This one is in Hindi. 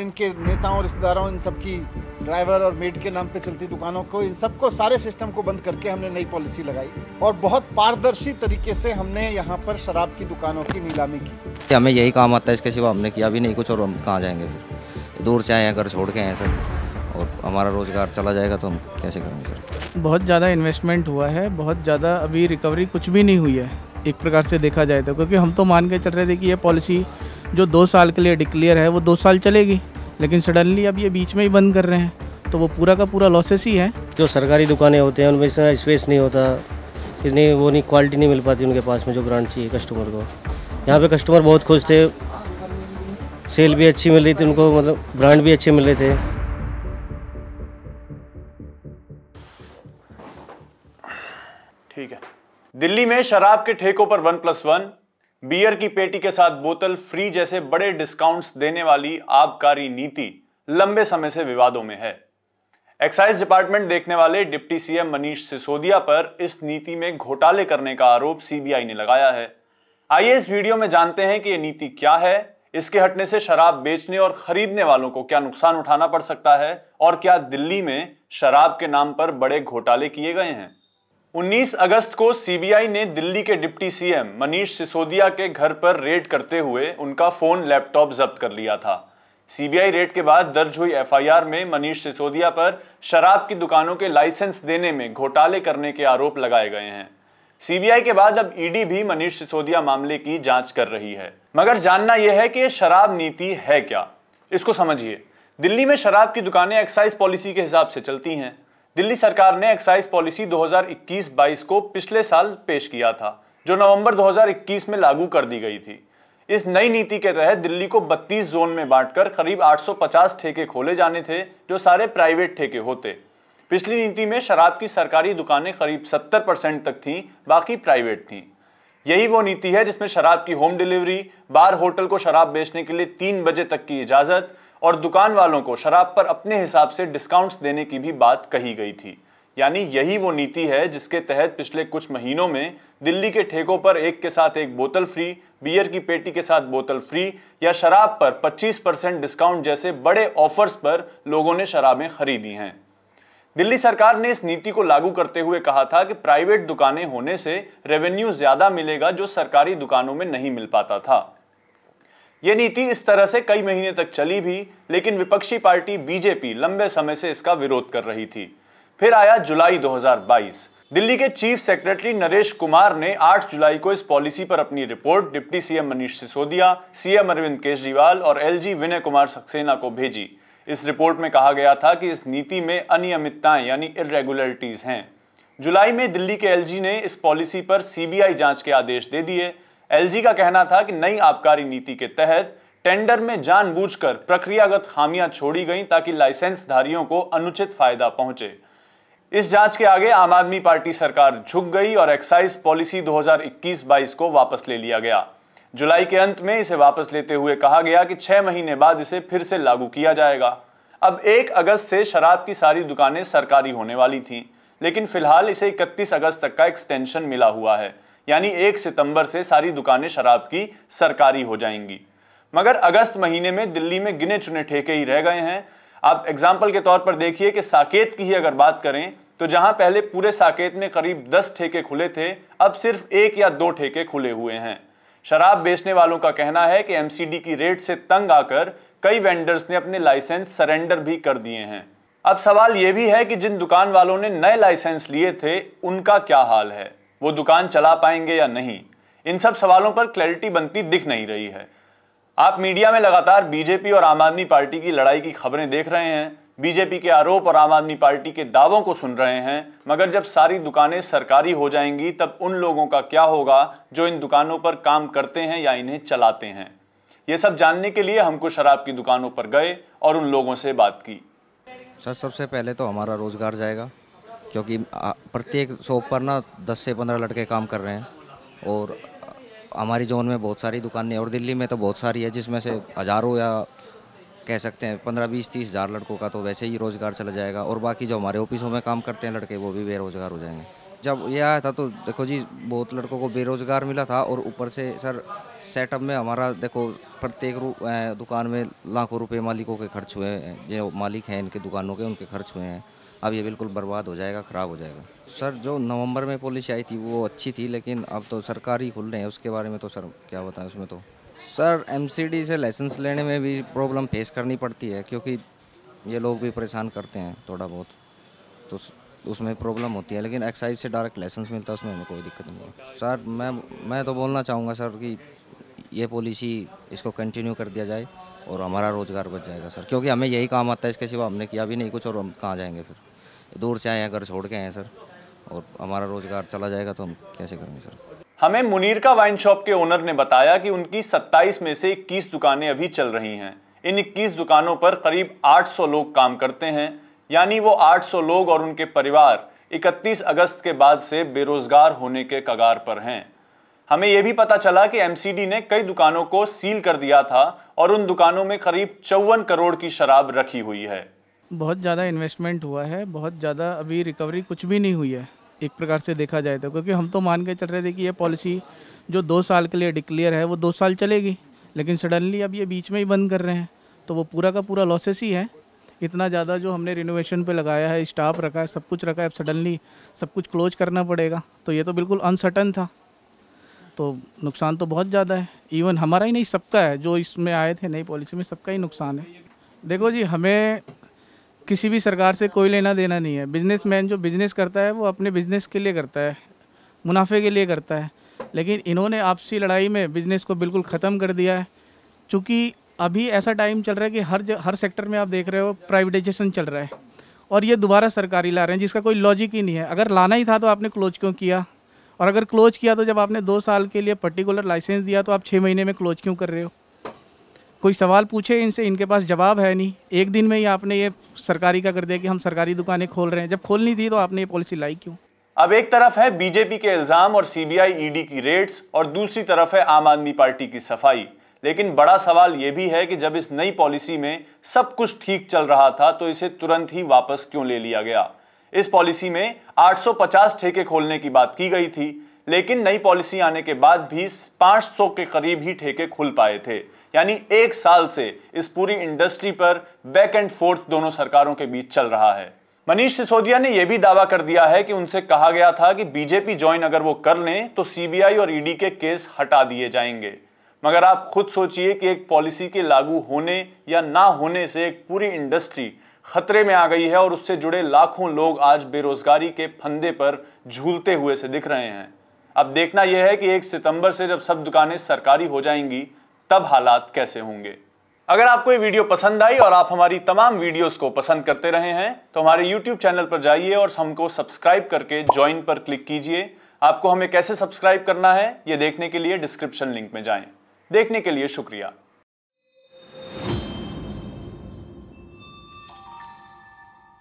पर इनके नेताओं और रिश्तेदारों इन सबकी ड्राइवर और मेड के नाम पे चलती दुकानों को इन सबको सारे सिस्टम को बंद करके हमने नई पॉलिसी लगाई और बहुत पारदर्शी तरीके से हमने यहाँ पर शराब की दुकानों की नीलामी की हमें यही काम आता है इसके सिवा हमने किया भी नहीं कुछ और हम कहाँ जाएंगे फिर दूर से आए हैं घर छोड़ के आए सर और हमारा रोज़गार चला जाएगा तो हम कैसे करेंगे सर बहुत ज़्यादा इन्वेस्टमेंट हुआ है बहुत ज़्यादा अभी रिकवरी कुछ भी नहीं हुई है एक प्रकार से देखा जाए तो क्योंकि हम तो मान के चल रहे थे कि ये पॉलिसी जो दो साल के लिए डिक्लेयर है वो दो साल चलेगी लेकिन सडनली अब ये बीच में ही बंद कर रहे हैं तो वो पूरा का पूरा लॉसेस ही है जो सरकारी दुकानें होते हैं उनमें इतना स्पेस नहीं होता इतनी वो नहीं क्वालिटी नहीं मिल पाती उनके पास में जो ब्रांड चाहिए कस्टमर को यहाँ पे कस्टमर बहुत खुश थे सेल भी अच्छी मिल रही थी उनको मतलब ब्रांड भी अच्छे मिल रहे थे ठीक है दिल्ली में शराब के ठेकों पर वन प्लस वन बियर की पेटी के साथ बोतल फ्री जैसे बड़े डिस्काउंट्स देने वाली आबकारी नीति लंबे समय से विवादों में है एक्साइज डिपार्टमेंट देखने वाले डिप्टी सीएम मनीष सिसोदिया पर इस नीति में घोटाले करने का आरोप सीबीआई ने लगाया है आइए इस वीडियो में जानते हैं कि यह नीति क्या है इसके हटने से शराब बेचने और खरीदने वालों को क्या नुकसान उठाना पड़ सकता है और क्या दिल्ली में शराब के नाम पर बड़े घोटाले किए गए हैं 19 अगस्त को सीबीआई ने दिल्ली के डिप्टी सीएम मनीष सिसोदिया के घर पर रेड करते हुए उनका फोन लैपटॉप जब्त कर लिया था सीबीआई रेड के बाद दर्ज हुई एफआईआर में मनीष सिसोदिया पर शराब की दुकानों के लाइसेंस देने में घोटाले करने के आरोप लगाए गए हैं सीबीआई के बाद अब ईडी e भी मनीष सिसोदिया मामले की जांच कर रही है मगर जानना यह है कि शराब नीति है क्या इसको समझिए दिल्ली में शराब की दुकानें एक्साइज पॉलिसी के हिसाब से चलती हैं दिल्ली सरकार ने एक्साइज पॉलिसी 2021-22 को पिछले साल पेश किया था जो नवंबर 2021 में लागू कर दी गई थी इस नई नीति के तहत दिल्ली को 32 जोन में बांटकर करीब 850 ठेके खोले जाने थे जो सारे प्राइवेट ठेके होते पिछली नीति में शराब की सरकारी दुकानें करीब 70 परसेंट तक थीं बाकी प्राइवेट थीं यही वो नीति है जिसमें शराब की होम डिलीवरी बार होटल को शराब बेचने के लिए तीन बजे तक की इजाज़त और दुकान वालों को शराब पर अपने हिसाब से डिस्काउंट्स देने की भी बात कही गई थी यानी यही वो नीति है जिसके तहत पिछले कुछ महीनों में दिल्ली के ठेकों पर एक के साथ एक बोतल फ्री बियर की पेटी के साथ बोतल फ्री या शराब पर 25 परसेंट डिस्काउंट जैसे बड़े ऑफर्स पर लोगों ने शराबें खरीदी हैं दिल्ली सरकार ने इस नीति को लागू करते हुए कहा था कि प्राइवेट दुकानें होने से रेवेन्यू ज्यादा मिलेगा जो सरकारी दुकानों में नहीं मिल पाता था ये नीति इस तरह से कई महीने तक चली भी लेकिन विपक्षी पार्टी बीजेपी लंबे समय से इसका विरोध कर रही थी फिर आया जुलाई 2022 दिल्ली के चीफ सेक्रेटरी नरेश कुमार ने 8 जुलाई को इस पॉलिसी पर अपनी report deputy CM Manish Sisodia CM Arvind Kejriwal और एलजी विनय कुमार सक्सेना को भेजी इस रिपोर्ट में कहा गया था कि इस नीति में अनियमितताएं यानी इरेगुलरिटीज हैं जुलाई में दिल्ली के एलजी ने इस पॉलिसी पर सीबीआई जांच के आदेश दे दिए एलजी का कहना था कि नई आबकारी नीति के तहत टेंडर में जानबूझकर प्रक्रियागत खामियां छोड़ी गईं ताकि लाइसेंसधारियों को अनुचित फायदा पहुंचे इस जांच के आगे आम आदमी पार्टी सरकार झुक गई और एक्साइज पॉलिसी 2021-22 को वापस ले लिया गया जुलाई के अंत में इसे वापस लेते हुए कहा गया कि छह महीने बाद इसे फिर से लागू किया जाएगा अब एक अगस्त से शराब की सारी दुकानें सरकारी होने वाली थीं लेकिन फिलहाल इसे इकतीस अगस्त तक का एक्सटेंशन मिला हुआ है यानी एक सितंबर से सारी दुकानें शराब की सरकारी हो जाएंगी मगर अगस्त महीने में दिल्ली में गिने चुने ठेके ही रह गए हैं आप एग्जाम्पल के तौर पर देखिए कि साकेत की ही अगर बात करें तो जहां पहले पूरे साकेत में करीब दस ठेके खुले थे अब सिर्फ एक या दो ठेके खुले हुए हैं शराब बेचने वालों का कहना है कि एमसीडी की रेट से तंग आकर कई वेंडर्स ने अपने लाइसेंस सरेंडर भी कर दिए हैं अब सवाल यह भी है कि जिन दुकान वालों ने नए लाइसेंस लिए थे उनका क्या हाल है वो दुकान चला पाएंगे या नहीं इन सब सवालों पर क्लैरिटी बनती दिख नहीं रही है आप मीडिया में लगातार बीजेपी और आम आदमी पार्टी की लड़ाई की खबरें देख रहे हैं बीजेपी के आरोप और आम आदमी पार्टी के दावों को सुन रहे हैं मगर जब सारी दुकानें सरकारी हो जाएंगी तब उन लोगों का क्या होगा जो इन दुकानों पर काम करते हैं या इन्हें चलाते हैं ये सब जानने के लिए हमको शराब की दुकानों पर गए और उन लोगों से बात की सर सबसे पहले तो हमारा रोजगार जाएगा क्योंकि प्रत्येक शॉप पर ना दस से पंद्रह लड़के काम कर रहे हैं और हमारी जोन में बहुत सारी दुकानें और दिल्ली में तो बहुत सारी है जिसमें से हज़ारों या कह सकते हैं पंद्रह बीस तीस हज़ार लड़कों का तो वैसे ही रोज़गार चला जाएगा और बाकी जो हमारे ऑफिसों में काम करते हैं लड़के वो भी बेरोज़गार हो जाएंगे जब ये आया था तो देखो जी बहुत लड़कों को बेरोज़गार मिला था और ऊपर से सर सेटअप में हमारा देखो प्रत्येक दुकान में लाखों रुपए मालिकों के खर्च हुए हैं जो मालिक हैं इनके दुकानों के उनके खर्च हुए हैं अब ये बिल्कुल बर्बाद हो जाएगा ख़राब हो जाएगा सर जो नवंबर में पॉलिसी आई थी वो अच्छी थी लेकिन अब तो सरकार ही खुल रहे हैं उसके बारे में तो सर क्या बताएं उसमें तो सर एमसीडी से लाइसेंस लेने में भी प्रॉब्लम फेस करनी पड़ती है क्योंकि ये लोग भी परेशान करते हैं थोड़ा बहुत तो उसमें प्रॉब्लम होती है लेकिन एक्साइज से डायरेक्ट लाइसेंस मिलता है उसमें हमें कोई दिक्कत नहीं है सर मैं मैं तो बोलना चाहूँगा सर कि ये पॉलिसी इसको कंटिन्यू कर दिया जाए और हमारा रोज़गार बच जाएगा सर क्योंकि हमें यही काम आता है इसके सिवा हमने किया भी नहीं कुछ और हम कहाँ जाएंगे फिर दूर से आए घर छोड़ के आए सर और हमारा रोजगार चला जाएगा तो हम कैसे करेंगे सर हमें मुनीर का वाइन शॉप के ओनर ने बताया कि उनकी 27 में से 21 दुकानें अभी चल रही हैं इन 21 दुकानों पर करीब 800 लोग काम करते हैं यानी वो 800 लोग और उनके परिवार 31 अगस्त के बाद से बेरोजगार होने के कगार पर हैं हमें यह भी पता चला कि एमसीडी ने कई दुकानों को सील कर दिया था और उन दुकानों में करीब चौवन करोड़ की शराब रखी हुई है बहुत ज़्यादा इन्वेस्टमेंट हुआ है बहुत ज़्यादा अभी रिकवरी कुछ भी नहीं हुई है एक प्रकार से देखा जाए तो क्योंकि हम तो मान के चल रहे थे कि ये पॉलिसी जो दो साल के लिए डिक्लेयर है वो दो साल चलेगी लेकिन सडनली अब ये बीच में ही बंद कर रहे हैं तो वो पूरा का पूरा लॉसेस ही है इतना ज़्यादा जो हमने रिनोवेशन पे लगाया है स्टाफ रखा है सब कुछ रखा है अब सडनली सब कुछ क्लोज करना पड़ेगा तो ये तो बिल्कुल अनसर्टन था तो नुकसान तो बहुत ज़्यादा है इवन हमारा ही नहीं सबका है जो इसमें आए थे नई पॉलिसी में सबका ही नुकसान है देखो जी हमें किसी भी सरकार से कोई लेना देना नहीं है बिजनेसमैन जो बिजनेस करता है वो अपने बिजनेस के लिए करता है मुनाफे के लिए करता है लेकिन इन्होंने आपसी लड़ाई में बिजनेस को बिल्कुल ख़त्म कर दिया है चूँकि अभी ऐसा टाइम चल रहा है कि हर हर सेक्टर में आप देख रहे हो प्राइवेटाइजेशन चल रहा है और ये दोबारा सरकारी ला रहे हैं जिसका कोई लॉजिक ही नहीं है अगर लाना ही था तो आपने क्लोज क्यों किया और अगर क्लोज किया तो जब आपने दो साल के लिए पर्टिकुलर लाइसेंस दिया तो आप छः महीने में क्लोज क्यों कर रहे हो कोई सवाल पूछे इनसे इनके पास जवाब है नहीं एक दिन में ही आपने ये सरकारी का कर दिया कि हम सरकारी दुकानें खोल रहे हैं जब खोलनी थी तो आपने ये पॉलिसी लाई क्यों अब एक तरफ है बीजेपी के इल्जाम और सीबीआई ईडी की रेड्स और दूसरी तरफ है आम आदमी पार्टी की सफाई लेकिन बड़ा सवाल यह भी है कि जब इस नई पॉलिसी में सब कुछ ठीक चल रहा था तो इसे तुरंत ही वापस क्यों ले लिया गया इस पॉलिसी में 850 ठेके खोलने की बात की गई थी लेकिन नई पॉलिसी आने के बाद भी 500 के करीब ही ठेके खुल पाए थे यानी एक साल से इस पूरी इंडस्ट्री पर बैक एंड फोर्थ दोनों सरकारों के बीच चल रहा है मनीष सिसोदिया ने यह भी दावा कर दिया है कि उनसे कहा गया था कि बीजेपी ज्वाइन अगर वो कर लें तो सीबीआई और ईडी e के केस हटा दिए जाएंगे मगर आप खुद सोचिए कि एक पॉलिसी के लागू होने या ना होने से एक पूरी इंडस्ट्री खतरे में आ गई है और उससे जुड़े लाखों लोग आज बेरोजगारी के फंदे पर झूलते हुए से दिख रहे हैं अब देखना यह है कि एक सितंबर से जब सब दुकानें सरकारी हो जाएंगी तब हालात कैसे होंगे अगर आपको ये वीडियो पसंद आई और आप हमारी तमाम वीडियोस को पसंद करते रहे हैं तो हमारे YouTube चैनल पर जाइए और हमको सब्सक्राइब करके ज्वाइन पर क्लिक कीजिए आपको हमें कैसे सब्सक्राइब करना है ये देखने के लिए डिस्क्रिप्शन लिंक में जाएं। देखने के लिए शुक्रिया